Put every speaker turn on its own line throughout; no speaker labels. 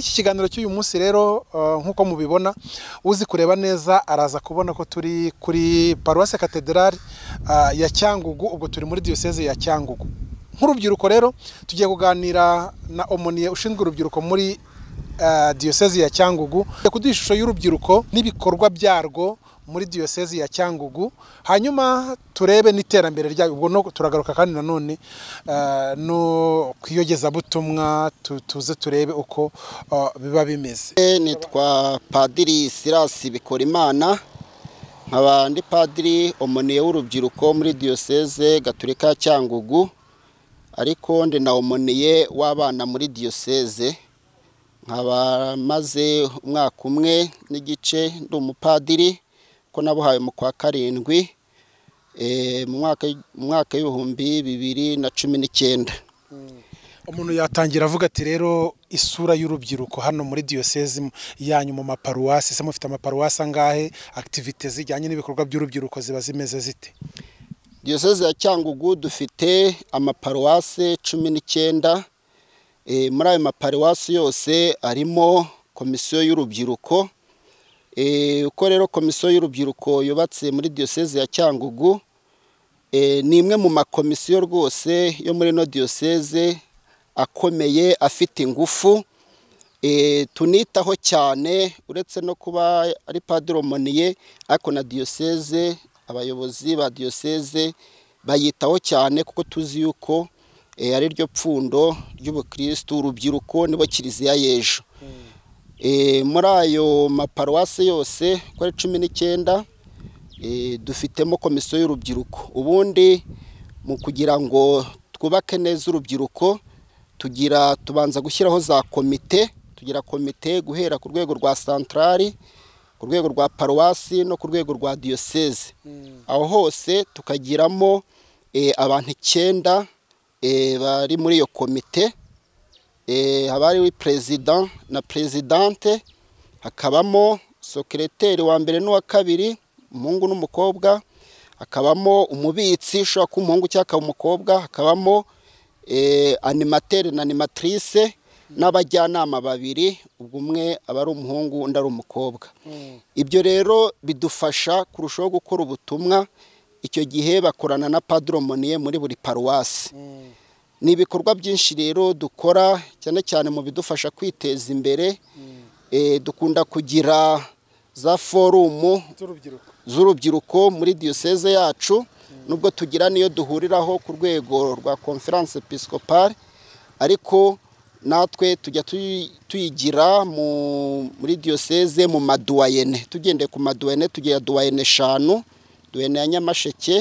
muri iki kiganiro cy'uyu munsi rero eh, nk'uko mubibona uzi kureba neza araza kubona ko turi kuri paruwasi katedrali eh, ya cyangugu ubwo turi muri diyoseze ya cyangugu nk'urubyiruko rero tugiye kuganira na omoniye ushinzwe urubyiruko muri eh, diyoseze ya cyangugu kuduha ishusho y'urubyiruko n'ibikorwa byarwo muri diyosezi ya cyangugu hanyuma turebe n'iterambere ryayo ubwo no turagaruka kandi nanone eh, no ku iyogezabutumwa tuze turebe uko eh, biba
bimeze eh, nitwa padiri sirasi bikora imana nkaba ndi padiri omuniye w'urubyiruko muri diyoseze gaturika ya cyangugu ariko ndi na omuniye w'abana muri diyoseze nkaba maze umwaka umwe n'igice ndi umupadiri ko nabuhawe mu kwa karindwi eh, mu mwaka mwaka w'ibihumbi bibiri na cumi n'icyenda mm.
umuntu yatangira avuga ati rero isura y'urubyiruko hano muri diyosezi yanyu mu maparuwasi se mufite amaparuwasi angahe akitivite zijyanye n'ibikorwa by'urubyiruko ziba zimeze zite
Diyosezi ya cyangugu dufite amaparuwasi cumi n'icyenda eh, muri ayo maparuwasi yose arimo komisiyo y'urubyiruko Eh, uko rero komisiyo y'urubyiruko yubatse muri diyoseze ya cyangugu eh, ni imwe mu makomisiyo rwose yo muri ino diyoseze akomeye afite ingufu eh, tunitaho cyane uretse no kuba ari padiromoniye ariko na diyoseze abayobozi ba diyoseze bayitaho cyane kuko tuzi yuko ari ryo pfundo ry'ubukirisitu urubyiruko nibo kiliziya y'ejo Eh, muri ayo maparuwasi yose uko ari cumi n'icyenda eh, dufitemo komisiyo y'urubyiruko ubundi mu kugira ngo twubake neza urubyiruko tugira tubanza gushyiraho za komite tugira komite guhera ku rwego rwa santarari ku rwego rwa paruwasi no ku rwego rwa diyoseze hmm. aho hose tukagiramo eh, abantu icyenda bari muri iyo komite Eh, haba hariho perezida na perezidante hakabamo sokereteri wa mbere n'uwa kabiri umuhungu n'umukobwa hakabamo umubitsi ushobora kuba umuhungu cyangwa umukobwa hakabamo eh, animateri na animatrice n'abajyanama babiri ubwo umwe aba ari umuhungu undi ari umukobwa hmm. ibyo rero bidufasha kurushaho gukora ubutumwa icyo gihe bakorana na padomoneye muri buri paruwasi ni ibikorwa byinshi rero dukora cyane cyane mu bidufasha kwiteza imbere mm. eh, dukunda kugira za forumu z'urubyiruko muri diyoseze yacu mm. nubwo tugira niyo duhuriraho ku rwego rwa conference episcopale ariko natwe tujya tuyigira muri diyoseze mu maduwayene tugendeye ku maduwayene tugira duwayene eshanu duwayene ya nyamasheke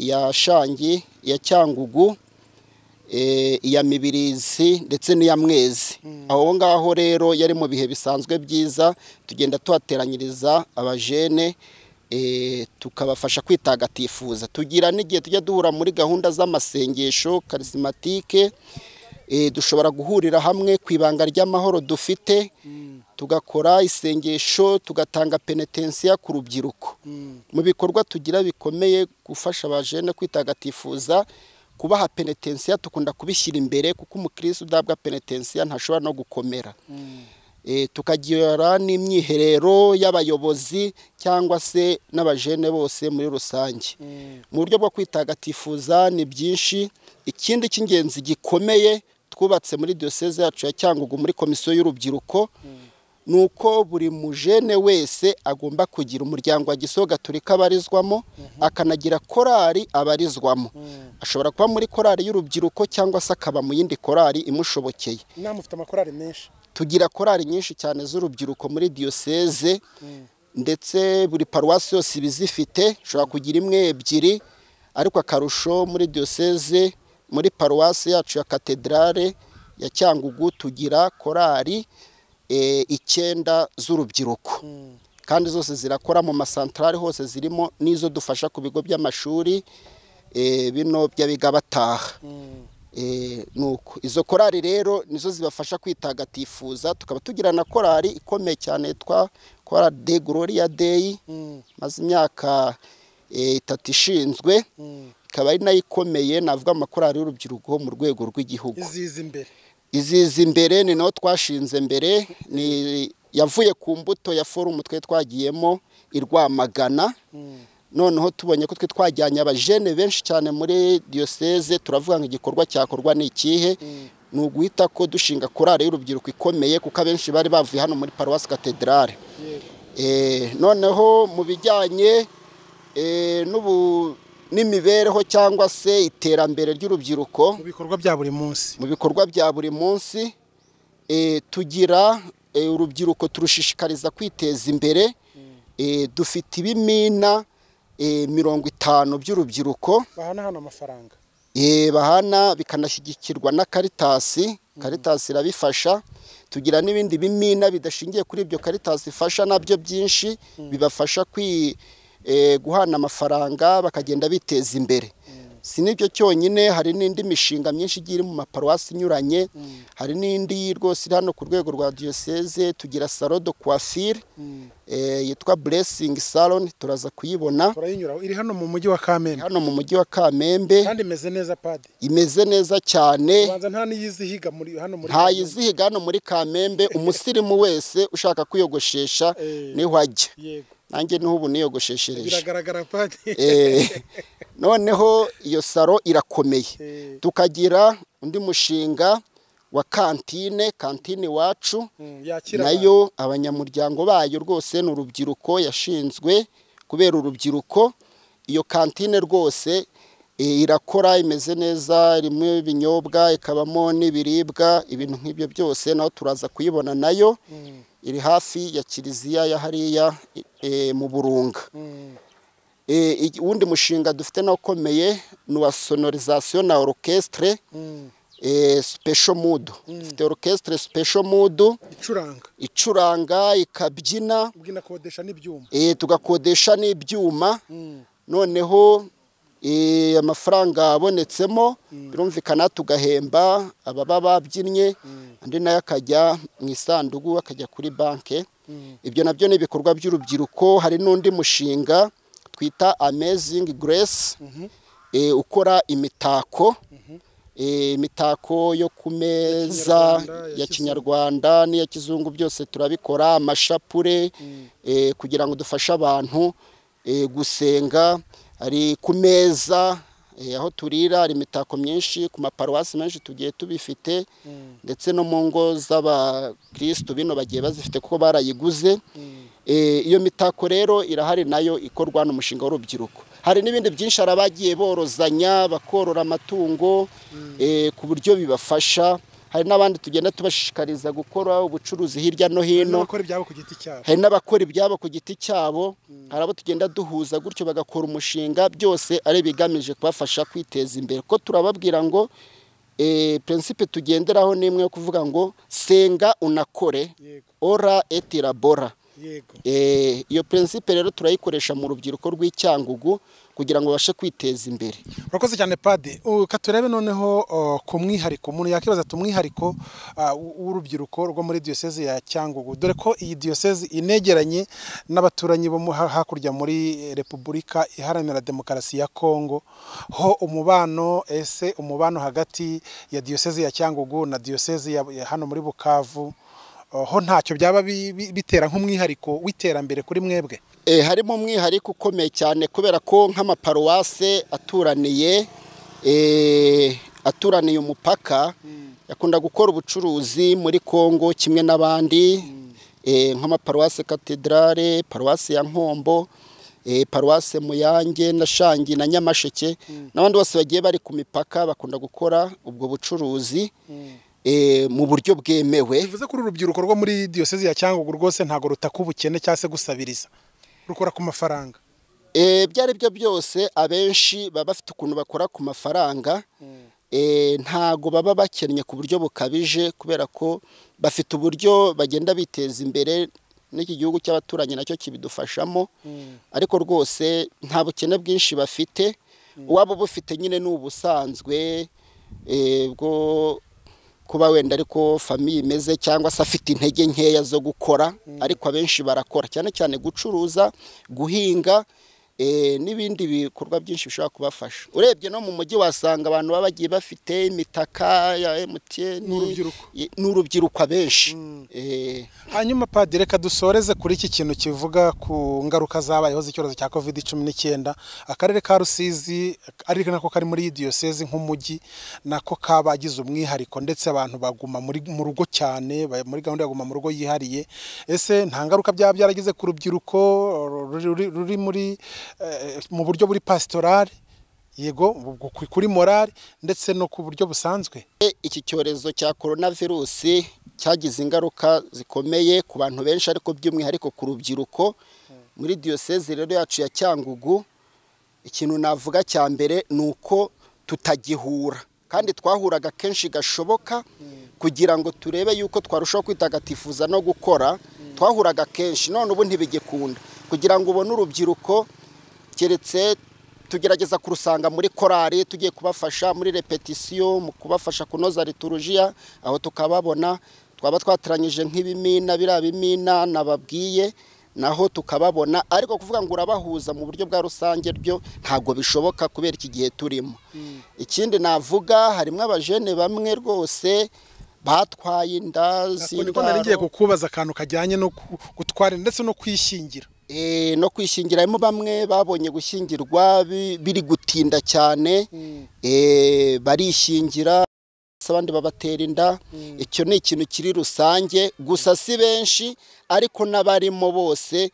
iya shangi iya cyangugu Eh, iya mibirizi ndetse n'iya mwezi hmm. aho ngaho rero yari mu bihe bisanzwe byiza tugenda tuhateranyiriza abajene eh, tukabafasha kwitagatifuza tugira n'igihe tujya duhura muri gahunda z'amasengesho karisimatike eh, dushobora guhurira hamwe ku ibanga ry'amahoro dufite hmm. tugakora isengesho tugatanga penetensiya ku rubyiruko hmm. mu bikorwa tugira bikomeye gufasha abajene kwitagatifuza kubaha penetensiya tukunda kubishyira imbere kuko umukirisitu udabwa penetensiya ntashobora no gukomera mm. eh, tukagira n'imyiherero y'abayobozi cyangwa se n'abajene bose muri rusange mm. mu buryo bwo kwitagatifuza ni byinshi ikindi cy'ingenzi gikomeye twubatse muri diyoseze yacu ya cyangugu muri komisiyo y'urubyiruko mm. ni uko buri mujene wese agomba kugira umuryango wa giso gaturika abarizwamo mhm. akanagira korari abarizwamo mhm. ashobora kuba muri korari y'urubyiruko cyangwa se akaba mu yindi korari imushobokeye tugira korari nyinshi cyane z'urubyiruko muri diyoseze mhm. ndetse buri paruwasi yose iba izifite ushobora kugira imwe ebyiri ariko akarusho muri diyoseze muri paruwasi yacu ya katedrale ya cyangugu tugira korari Eh, icyenda z'urubyiruko hmm. kandi zose zirakora mu masantarari hose zirimo n'izo dufasha ku bigo by'amashuri eh, bino by'abiga bataha hmm. eh, nuko izo korari rero nizo zibafasha kwitagatifuza tukaba tugira na korari ikomeye cyane yitwa korari de gloria day hmm. maze imyaka itatu ishinzwe ikaba ari nayo ikomeye navuga amakorari y'urubyiruko mu rwego rw'igihugu
iziza imbere
izizi imbere ni naho twashinze mbere ni yavuye ku mbuto ya forumu twe twagiyemo irwamagana hmm. noneho tubonye ko twe twajyanye abajene benshi cyane muri diyoseze turavuga ngo igikorwa cyakorwa ni ikihe hmm. ni uguhita ko dushinga korari y'urubyiruko ikomeye kuko abenshi bari bavuye hano muri paruwasi katedrale eh, noneho mu bijyanye eh, n'ubu n'imibereho cyangwa se iterambere ry'urubyiruko mu bikorwa bya buri munsi mu bikorwa bya buri munsi eh, tugira eh, urubyiruko turushishikariza kwiteza imbere mm. eh, dufite ibimina mirongo itanu by'urubyiruko bahanahana amafaranga bahana bikanashyigikirwa na karitasi karitasi mm. irabifasha tugira n'ibindi bimina bidashingiye kuri ibyo karitasi ifasha nabyo byinshi mm. bibafasha kwi Eh, guhana amafaranga bakagenda biteza imbere mm. si nibyo cyonyine hari n'indi mishinga myinshi igiye iri mu maparuwasi inyuranye mm. hari n'indi rwose iri hano ku rwego rwa diyoseze tugira salo de coiffure mm. eh, yitwa blessing salon turaza kuyibona iri hano mu mujyi wa kamembe hano mu mujyi wa kamembe kandi imeze neza padi imeze neza cyane
ntayizihiga
hano muri kamembe umusirimu wese ushaka kwiyogoshesha eh. niho ajya nanjye n'ubu niyogosheshereje eh, noneho iyo saro irakomeye eh. tukagira undi mushinga wa kantine kantine iwacu hmm, nayo abanyamuryango bayo rwose ni urubyiruko yashinzwe kubera urubyiruko iyo kantine rwose eh, irakora imeze neza irimo ibinyobwa ikabamo n'ibiribwa ibintu nk'ibyo byose naho turaza kuyibona nayo hmm. iri hafi ya kiliziya ya hariya e, mu burunga e, uwundi mushinga dufite n'ukomeye ni uwa sonorizasiyo na orukesitire e, sipesho mudu dufite orukesitire sipesho mudu icuranga ikabyina tugakodesha n'ibyuma mm. noneho Eh, amafaranga abonetsemo mm. birumvikana tugahemba ababa babyinnye mm. andi nayo akajya mu isandugu akajya kuri banki mm. ibyo nabyo ni ibikorwa by'urubyiruko hari n'undi mushinga twita amezingi Grace mhm. eh, ukora imitako mhm. eh, imitako yo ku meza ya kinyarwanda n'iya kizungu byose turabikora amashapure kugira ngo dufashe abantu gusenga ari ku meza eh, aho turira hari imitako myinshi ku maparuwasi menshi tugiye tubifite mm. ndetse no mu ngo z'abakirisitu bino bagiye bazifite kuko barayiguze mm. eh, iyo mitako rero irahari nayo ikorwa n'umushinga w'urubyiruko hari n'ibindi byinshi hari abagiye borozanya bakorora amatungo mm. eh, ku buryo bibafasha hari n'abandi tugenda tubashishikariza gukora ubucuruzi hirya no hino hari n'abakora ibyabo ku giti cyabo hmm. hari abo tugenda duhuza gutyo bagakora umushinga byose ari ibigamije kubafasha kwiteza imbere ko turababwira ngo eh, prinsipe tugenderaho ni imwe yo kuvuga ngo senga unakore ora etirabora. Eh, iyo prinsipe rero turayikoresha mu rubyiruko rw'icyangugu kugira ngo babashe kwiteza imbere urakoze cyane padi reka noneho
ku mwihariko umuntu yakwibaza ati umwihariko w'urubyiruko rwo muri Diyosezi ya cyangugu dore ko iyi diyosezi inegeranye n'abaturanyi bo hakurya muri repubulika iharanira demokarasi ya kongo ho umubano ese umubano hagati ya Diyosezi ya cyangugu na diyoseze hano muri bukavu aho ntacyo byaba
bitera nk'umwihariko w'iterambere kuri mwebwe eh, harimo umwihariko ukomeye cyane kubera ko nk'amaparuwase aturaniye eh, aturaniye umupaka hmm. akunda gukora ubucuruzi muri congo kimwe n'abandi hmm. eh, nk'amaparuwase katedrale paruwase ya nkombo paruwase muyange na shangi na nyamasheke hmm. n'abandi bose bagiye bari ku mipaka bakunda gukora ubwo bucuruzi Eh, mu buryo bwemewe bivuze ko uru rubyiruko rwo muri diyosezi ya
cyangugu rwose ntabwo rutaka ubukene cyangwa se gusabiriza rukora ku mafaranga ibyo eh,
ari byo byose abenshi baba bafite ukuntu bakora ku mafaranga hmm. eh, ntago baba bakennye ku buryo bukabije kubera ko bafite uburyo bagenda biteza imbere n'iki gihugu cy'abaturanyi nacyo kibidufashamo hmm. ariko rwose nta bukene bwinshi bafite hmm. uwaba ubufite nyine ni ubusanzwe bwo kuba wenda ariko famiye imeze cyangwa se afite intege nkeya zo gukora ariko abenshi barakora cyane cyane gucuruza guhinga Eh, n'ibindi bikorwa byinshi bishobora kubafasha urebye no mu mujyi wasanga abantu baba bagiye bafite imitaka ya emutiyeni n'urubyiruko abenshi mm. eh. hanyuma
padiri reka dusoreze kuri iki kintu kivuga ku ngaruka zabayeho z'icyorezo cya covid cumi n'icyenda akarere ka rusizi ariko nako kari muri diyosezi nk'umujyi nako kabagize umwihariko ndetse abantu baguma mu rugo cyane muri gahunda yaguma mu rugo yihariye ese nta ngaruka byaba byaragize ku rubyiruko ruri muri Eh,
mu buryo buri pasitorari yego kuri
morali ndetse no ku buryo busanzwe
iki cyorezo cya korona virusi cyagize ingaruka zikomeye ku bantu benshi ariko by'umwihariko ku rubyiruko muri diyoseze rero yacu ya cyangugu ikintu navuga cya mbere ni uko tutagihura kandi twahuraga kenshi gashoboka kugira ngo turebe yuko twarushaho kwitagatifuza no gukora twahuraga kenshi none ubu ntibigikunda kugira ngo ubone urubyiruko keretse tugerageza kurusanga muri korari tugiye kubafasha muri repetisiyo mu kubafasha kunoza liturujiya aho tukababona twaba twateranyije nk'ibimina biriya bimina nababwiye naho tukababona ariko kuvuga ngo urabahuza mu buryo bwa rusange byo ntabwo bishoboka kubera iki gihe turimo hmm. ikindi navuga harimo abajene bamwe rwose batwaye inda z'indwara ngiye kukubaza akantu kajyanye no gutwara ndetse no kwishingira Eh, no kwishingiramo bamwe babonye gushyingirwa biri gutinda cyane hmm. eh, barishingira abandi babatera inda hmm. icyo ni ikintu kiri rusange gusa hmm. si benshi ariko n'abarimo bose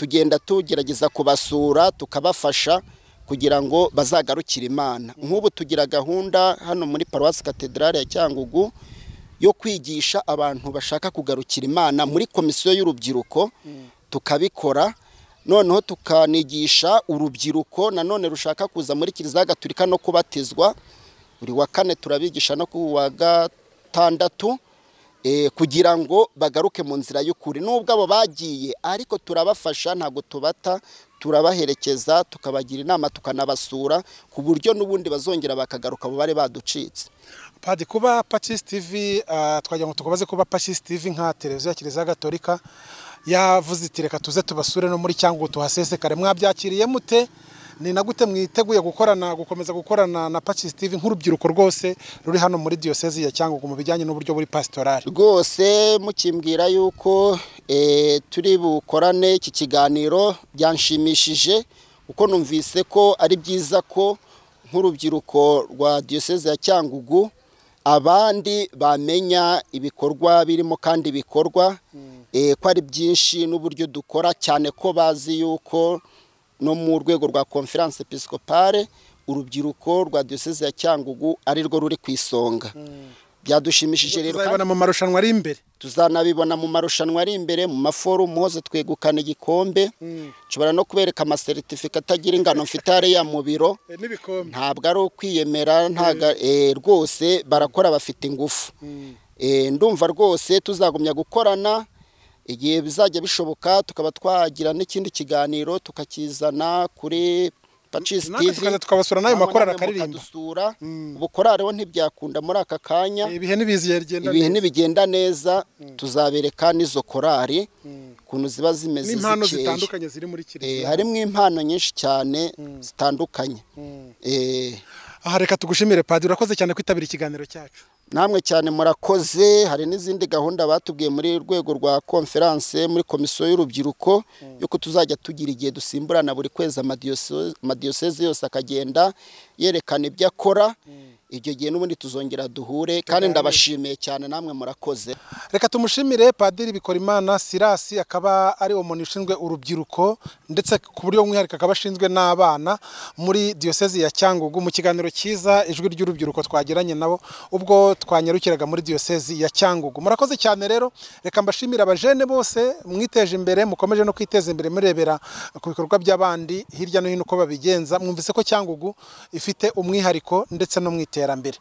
tugenda tugerageza kubasura tukabafasha kugira ngo bazagarukire imana nk'ubu tugira gahunda hano muri paruwasi katedrali ya cyangugu yo kwigisha abantu bashaka kugarukira imana muri komisiyo y'urubyiruko tukabikora noneho tukanigisha urubyiruko nanone rushaka kuza muri kiliziya gaturika no kubatizwa buri wa kane turabigisha no ku wa gatandatu eh, kugira ngo bagaruke mu nzira y'ukuri n'ubwo abo bagiye ariko turabafasha ntabwo tubata turabaherekeza tukabagira inama tukanabasura ku buryo n'ubundi bazongera bakagaruka mu bari baducitse
padi kuba pacisi tivi ah, twagira ngo tukubaze kuba pacisi tivi nka televiziyo ya kiliziya gatolika yavuze iti reka tuze tubasure no muri cyangwa tuhasesekare mwabyakiriye mute ni na gute mwiteguye gukorana gukomeza gukorana na Pacis TV nk'urubyiruko rwose ruri hano
muri diyosezi ya Cyangugu mu bijyanye n'uburyo buri pastorali rwose mukimbwira yuko eh, turi bukorane iki kiganiro byanshimishije kuko numvise ko ari byiza ko nk'urubyiruko rwa diyosezi ya Cyangugu abandi bamenya ibikorwa birimo kandi bikorwa hmm. Eh, ko ari byinshi n'uburyo dukora cyane ko bazi yuko no mu rwego rwa conference episcopale urubyiruko rwa diyoseze ya cyangugu arirwo ruri ku isonga hmm. byadushimishije rero tuzabibona mu marushanwa ari imbere tuzanabibona mu marushanwa ari imbere mu maforumu hose twegukana igikombe hmm. nshobora no kubereka amaseritifika atagira ingano mfite hariya mu biro eh, ntabwo ari ukwiyemera hmm. eh, rwose barakora bafite ingufu ndumva rwose tuzagumya gukorana igihe bizajya bishoboka tukaba twagira n'ikindi kiganiro tukakizana kuri pacis tv tukabasura n'ayo makorari akaririmba mm. ubukorari we ntibyakunda muri aka kanya ibihe ntibigenda neza mm. tuzabereka n'izo korari ukuntu mm. ziba zimeze
zikeye eh, harimo
impano nyinshi cyane zitandukanye eh. aha reka tugushimire padiri urakoze cyane kwitabira ikiganiro cyacu namwe cyane murakoze hari n'izindi gahunda batubwiye muri rwego rwa konferanse muri komisiyo y'urubyiruko mm. yuko tuzajya tugira igihe dusimburana buri kwezi amadiyoseze yose akagenda yerekana ibyo akora mm. icyo gihe n'ubundi tuzongera duhure kandi ndabashimiye cyane namwe murakoze reka tumushimire padiri bikorimana
sirasi akaba ari umuntu ushinzwe urubyiruko ndetse ku buryo bw'umwihariko akaba ashinzwe n'abana muri diyosezi ya cyangugu mu kiganiro cyiza ijwi ry'urubyiruko twagiranye nabo ubwo twanyarukiraga muri diyosezi ya cyangugu murakoze cyane rero reka mbashimire abajene bose mwiteje imbere mukomeje no kwiteza imbere murebera ku bikorwa by'abandi hirya no hino uko babigenza mwumvise ko cyangugu ifite umwihariko ndetse no mwiteza eran